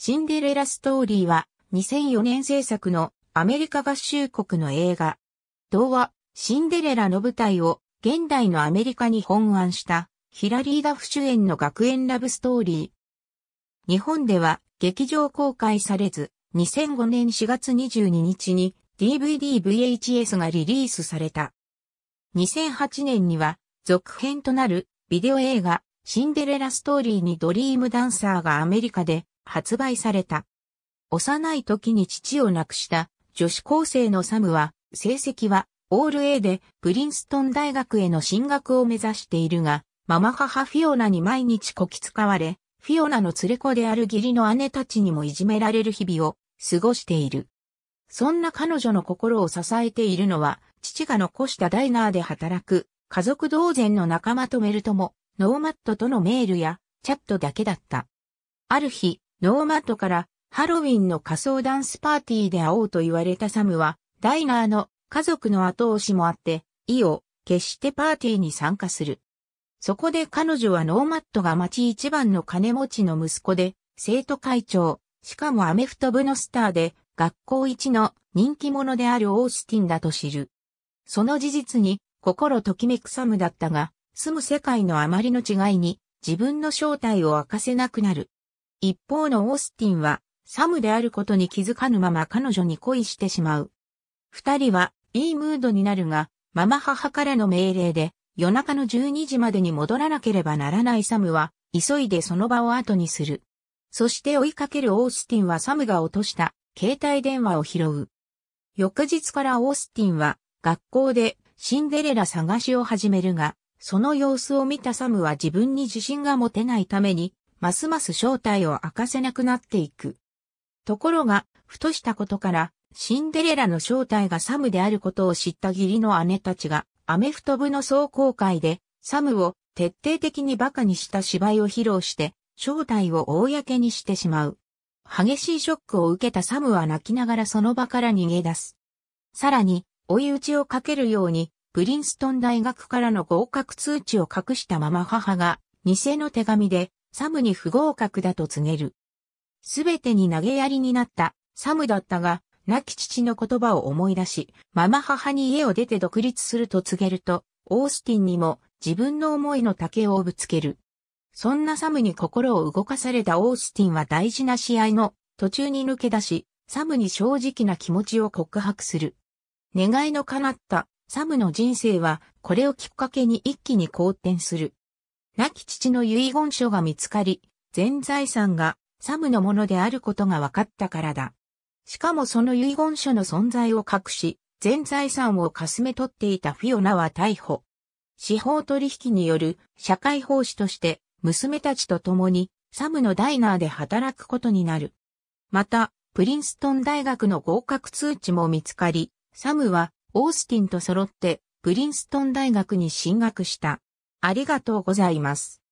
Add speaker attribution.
Speaker 1: シンデレラストーリーは2004年制作のアメリカ合衆国の映画。童話、シンデレラの舞台を現代のアメリカに本案したヒラリー・ダフ主演の学園ラブストーリー。日本では劇場公開されず、2005年4月22日に DVD-VHS がリリースされた。2008年には続編となるビデオ映画シンデレラストーリーにドリームダンサーがアメリカで発売された。幼い時に父を亡くした女子高生のサムは、成績はオール A でプリンストン大学への進学を目指しているが、ママ母フィオナに毎日こき使われ、フィオナの連れ子である義理の姉たちにもいじめられる日々を過ごしている。そんな彼女の心を支えているのは、父が残したダイナーで働く、家族同然の仲間とメルトも、ノーマットとのメールや、チャットだけだった。ある日、ノーマットからハロウィンの仮装ダンスパーティーで会おうと言われたサムは、ダイナーの家族の後押しもあって、意を決してパーティーに参加する。そこで彼女はノーマットが町一番の金持ちの息子で、生徒会長、しかもアメフト部のスターで、学校一の人気者であるオースティンだと知る。その事実に心ときめくサムだったが、住む世界のあまりの違いに自分の正体を明かせなくなる。一方のオースティンは、サムであることに気づかぬまま彼女に恋してしまう。二人は、いいムードになるが、ママ母からの命令で、夜中の12時までに戻らなければならないサムは、急いでその場を後にする。そして追いかけるオースティンはサムが落とした、携帯電話を拾う。翌日からオースティンは、学校で、シンデレラ探しを始めるが、その様子を見たサムは自分に自信が持てないために、ますます正体を明かせなくなっていく。ところが、ふとしたことから、シンデレラの正体がサムであることを知った義理の姉たちが、アメフト部の総公会で、サムを徹底的に馬鹿にした芝居を披露して、正体を公にしてしまう。激しいショックを受けたサムは泣きながらその場から逃げ出す。さらに、追い打ちをかけるように、プリンストン大学からの合格通知を隠したまま母が、偽の手紙で、サムに不合格だと告げる。すべてに投げやりになったサムだったが、亡き父の言葉を思い出し、ママ母に家を出て独立すると告げると、オースティンにも自分の思いの丈をぶつける。そんなサムに心を動かされたオースティンは大事な試合の途中に抜け出し、サムに正直な気持ちを告白する。願いの叶ったサムの人生はこれをきっかけに一気に好転する。亡き父の遺言書が見つかり、全財産がサムのものであることが分かったからだ。しかもその遺言書の存在を隠し、全財産をかすめ取っていたフィオナは逮捕。司法取引による社会奉仕として娘たちと共にサムのダイナーで働くことになる。また、プリンストン大学の合格通知も見つかり、サムはオースティンと揃ってプリンストン大学に進学した。ありがとうございます。